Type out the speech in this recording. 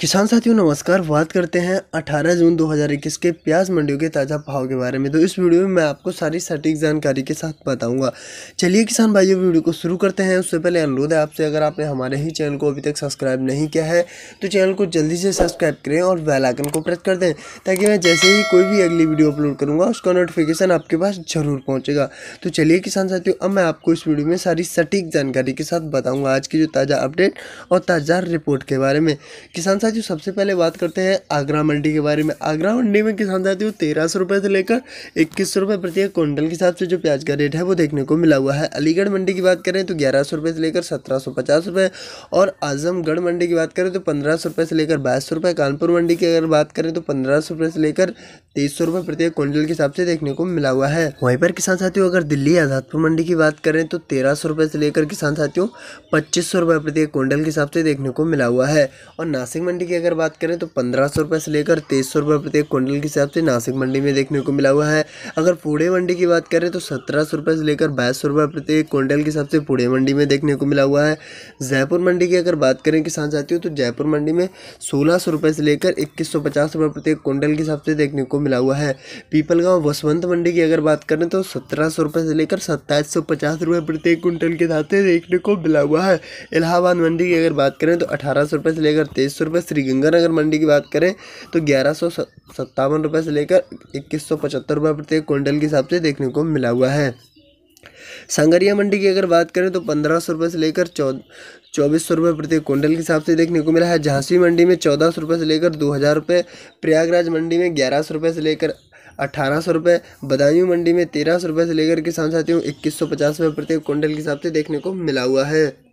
किसान साथियों नमस्कार बात करते हैं 18 जून 2021 के प्याज मंडियों के ताज़ा भाव के बारे में तो इस वीडियो में मैं आपको सारी सटीक जानकारी के साथ बताऊंगा चलिए किसान भाइयों वीडियो को शुरू करते हैं उससे पहले अनुरोध है आपसे अगर आपने हमारे ही चैनल को अभी तक सब्सक्राइब नहीं किया है तो चैनल को जल्दी से सब्सक्राइब करें और बैलाइकन को प्रेस कर दें ताकि मैं जैसे ही कोई भी अगली वीडियो अपलोड करूँगा उसका नोटिफिकेशन आपके पास ज़रूर पहुँचेगा तो चलिए किसान साथियों अब मैं आपको इस वीडियो में सारी सटीक जानकारी के साथ बताऊँगा आज की जो ताज़ा अपडेट और ताज़ा रिपोर्ट के बारे में किसान साथियों सबसे पहले बात करते हैं आगरा मंडी के बारे में आगरा मंडी में किसान साथियों तेरह सौ रुपये से लेकर इक्कीस सौ रुपये प्रति क्विंटल के हिसाब से जो प्याज का रेट है वो देखने को मिला हुआ है अलीगढ़ मंडी की बात करें तो ग्यारह सौ रुपये से लेकर सत्रह सौ पचास रुपये और आजमगढ़ मंडी की बात करें तो पंद्रह सौ रुपये से लेकर बाईस सौ रुपये कानपुर मंडी की अगर बात करें तो पंद्रह सौ रुपये से लेकर तेईस सौ रुपये प्रति क्विंटल के हिसाब से देखने को मिला हुआ है वहीं पर किसान साथियों अगर दिल्ली आजादपुर मंडी की बात करें तो तेरह सौ रुपये से लेकर किसान साथियों पच्चीस सौ रुपये प्रति क्विंटल के हिसाब से देखने को मिला हुआ है और नासिक मंडी की अगर बात करें तो पंद्रह सौ रुपये से लेकर तेईस सौ रुपये प्रत्येक क्विंटल के हिसाब से नासिक मंडी में देखने को मिला हुआ है अगर पूड़े मंडी की बात करें तो सत्रह सौ रुपये से लेकर बाईस सौ रुपये प्रत्येक क्विंटल के हिसाब से पूड़े मंडी में देखने को मिला हुआ है जयपुर मंडी की अगर बात करें किसान साथियों तो जयपुर मंडी में सोलह सौ रुपये से लेकर इक्कीस सौ पचास रुपये प्रत्येक क्विंटल के हिसाब से देखने को मिला हुआ है पीपलगांव वसवंत मंडी की अगर बात करें तो सत्रह सौ रुपये से लेकर सत्ताईस सौ पचास रुपये प्रत्येक क्विंटल के हिसाब से देखने को मिला हुआ है इलाहाबाद मंडी की अगर बात करें तो अठारह सौ रुपये से लेकर तेईस सौ रुपये श्री गंगानगर मंडी की बात करें तो ग्यारह सौ सत्तावन रुपये से लेकर इक्कीस सौ पचहत्तर रुपये प्रति क्विंटल के हिसाब से देखने को मिला हुआ है संगरिया मंडी की अगर बात करें तो पंद्रह सौ रुपये से लेकर चौबीस सौ रुपये प्रति क्विंटल के हिसाब से देखने को मिला है झांसी मंडी में चौदह सौ रुपये से लेकर दो हज़ार रुपये प्रयागराज मंडी में ग्यारह सौ रुपये से लेकर अठारह सौ रुपये बदायूं मंडी में तेरह सौ रुपये से लेकर किसान साथियों इक्कीस सौ पचास रुपये प्रति क्विंटल के हिसाब से देखने को मिला हुआ है